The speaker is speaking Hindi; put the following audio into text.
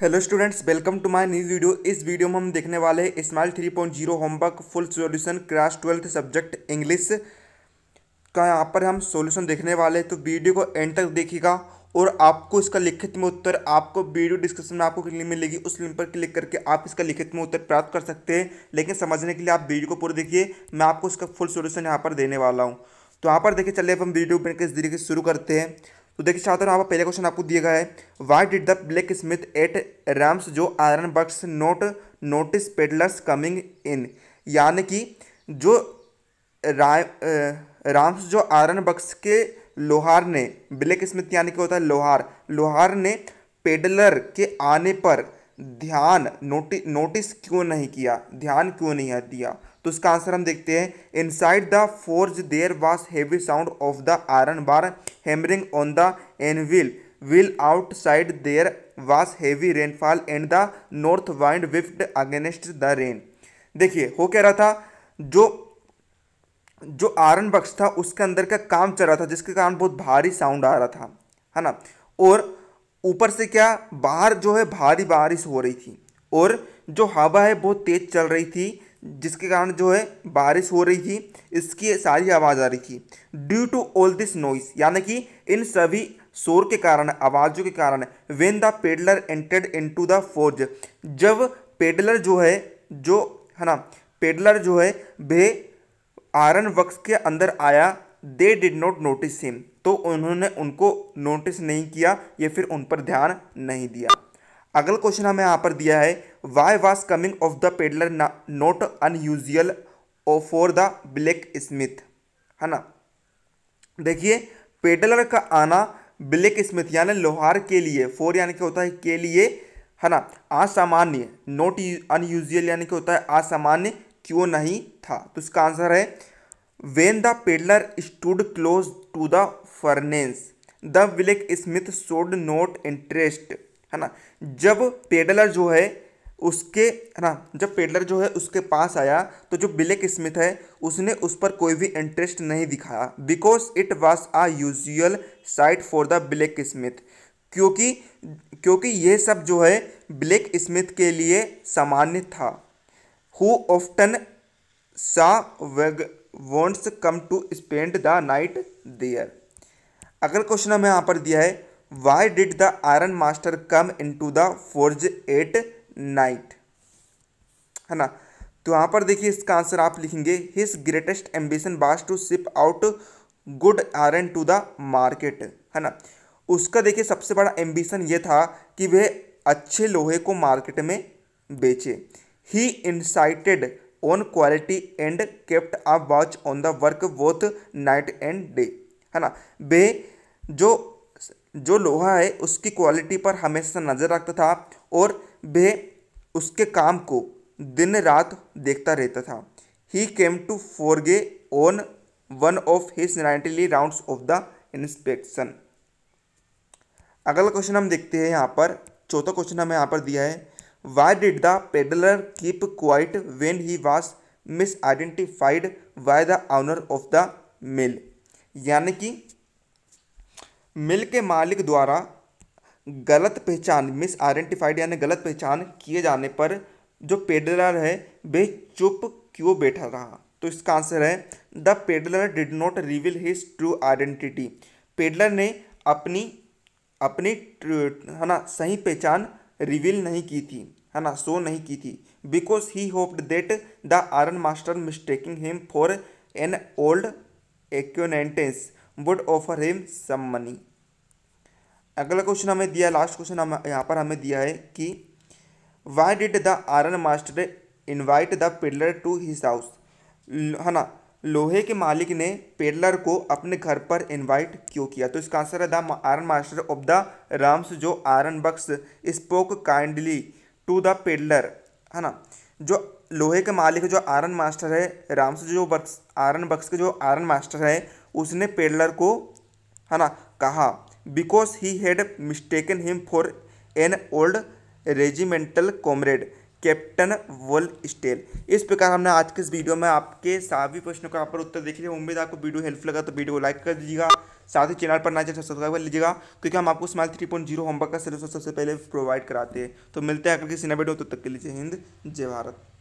hello students welcome to my news video इस वीडियो में हम देखने वाले हैं smile 3.0 homework full solution class twelfth subject English का यहाँ पर हम सॉल्यूशन देखने वाले हैं तो वीडियो को एंड तक देखिएगा और आपको इसका लिखित में उत्तर आपको वीडियो डिस्क्रिप्शन में आपको लिंक मिलेगी उस लिंक पर क्लिक करके आप इसका लिखित में उत्तर प्राप्त कर सकते हैं लेकिन समझने के लिए आप वीडियो को पूरा देखिए मैं आपको इसका फुल सोल्यूशन यहाँ पर देने वाला हूँ तो यहाँ पर देखिए चलिए अब हम वीडियो बनकर इस तरीके से शुरू करते हैं तो देखिए छात्र यहाँ पर पहला क्वेश्चन आपको दिया गया है why did the black blacksmith at Ramsjo iron works not notice peddlers coming in यानी कि जो रा, राम्स जो आयरन बक्स के लोहार ने ब्लैक स्मिथ यानी कि होता है लोहार लोहार ने पेडलर के आने पर ध्यान नोटि नोटिस क्यों नहीं किया ध्यान क्यों नहीं दिया तो इसका आंसर हम देखते हैं inside the forge there was heavy sound of the iron bar hammering on the anvil wheel outside there was heavy rainfall and the north wind whipped against the rain देखिए हो कह रहा था जो जो आयरन बक्स था उसके अंदर का काम चल रहा था जिसके कारण बहुत भारी साउंड आ रहा था है ना और ऊपर से क्या बाहर जो है भारी बारिश हो रही थी और जो हवा है बहुत तेज चल रही थी जिसके कारण जो है बारिश हो रही थी इसकी सारी आवाज़ आ रही थी due to all this noise यानी कि इन सभी शोर के कारण आवाज़ों के कारण when the peddler entered into the forge जब पेडलर जो है जो है ना पेडलर जो है वे आयरन वक्स के अंदर आया they did not notice him तो उन्होंने उनको नोटिस नहीं किया या फिर उन पर ध्यान नहीं दिया अगला क्वेश्चन हमें यहाँ पर दिया है why was coming of the peddler not unusual for the black स्मिथ है ना देखिए पेडलर का आना ब्लैक स्मिथ यानी लोहार के लिए फोर यानी क्या होता है के लिए है ना असामान्य नॉट अनयूजल यानी क्या होता है असामान्य क्यों नहीं था तो इसका आंसर है when the peddler stood close to the furnace the black showed not नॉट इंटरेस्ट है ना जब पेडलर जो है उसके है ना जब पेडलर जो है उसके पास आया तो जो बिलेक स्मिथ है उसने उस पर कोई भी इंटरेस्ट नहीं दिखाया because it was a usual sight for the black स्मिथ क्योंकि क्योंकि यह सब जो है ब्लैक स्मिथ के लिए सामान्य था who often saw vagrants come to spend the night there अगला क्वेश्चन हमें यहाँ पर दिया है why did the iron master come into the forge at night है ना तो यहाँ पर देखिए इसका आंसर आप लिखेंगे his greatest ambition was to ship out good iron to the market है ना उसका देखिए सबसे बड़ा एम्बिशन ये था कि वह अच्छे लोहे को मार्केट में बेचे he insisted on quality and kept a watch on the work both night and day है ना वे जो जो लोहा है उसकी क्वालिटी पर हमेशा नज़र रखता था और वह उसके काम को दिन रात देखता रहता था he came to forge on one of his nightly round of the inspection अगला क्वेश्चन हम देखते हैं यहाँ पर चौथा क्वेश्चन हमें यहाँ पर दिया है why did the peddler keep quiet when he was misidentified by the owner of the mill यानी कि मिल के मालिक द्वारा गलत पहचान मिस आइडेंटिफाइड यानी गलत पहचान किए जाने पर जो पेडलर है वे चुप क्यों बैठा रहा तो इसका आंसर है the peddler did not reveal his true identity peddler ने अपनी अपनी है ना सही पहचान रिवील नहीं की थी है ना सो नहीं की थी because he hoped that the iron master mistaking him for an old acquaintance would offer him some money अगला क्वेश्चन हमें दिया लास्ट क्वेश्चन हम यहाँ पर हमें दिया है कि why did the iron master invite the peddler to his house है ना लोहे के मालिक ने पेडलर को अपने घर पर इनवाइट क्यों किया तो इसका आंसर है the iron master of the Ramsjo iron works spoke kindly to the peddler है ना जो लोहे के मालिक जो आयरन मास्टर है राम्स जो बक्स आयरन बक्स के जो आयरन मास्टर है उसने पेडलर को है ना कहा because he had mistaken him for an old regimental comrade captain von Stahle इस प्रकार हमने आज के इस वीडियो में आपके सभी प्रश्नों का पर उत्तर देख लिया उम्मीद आपको वीडियो हेल्पफुल लगा तो वीडियो को लाइक कर दीजिएगा साथ ही चैनल पर ना जाए सब्सक्राइब तो कर लीजिएगा क्योंकि हम आपको smile three point zero homework का सिलेबस सबसे पहले प्रोवाइड कराते हैं तो मिलते हैं अगर किसी नए वीडियो तो तक के लिए हिंद जय भारत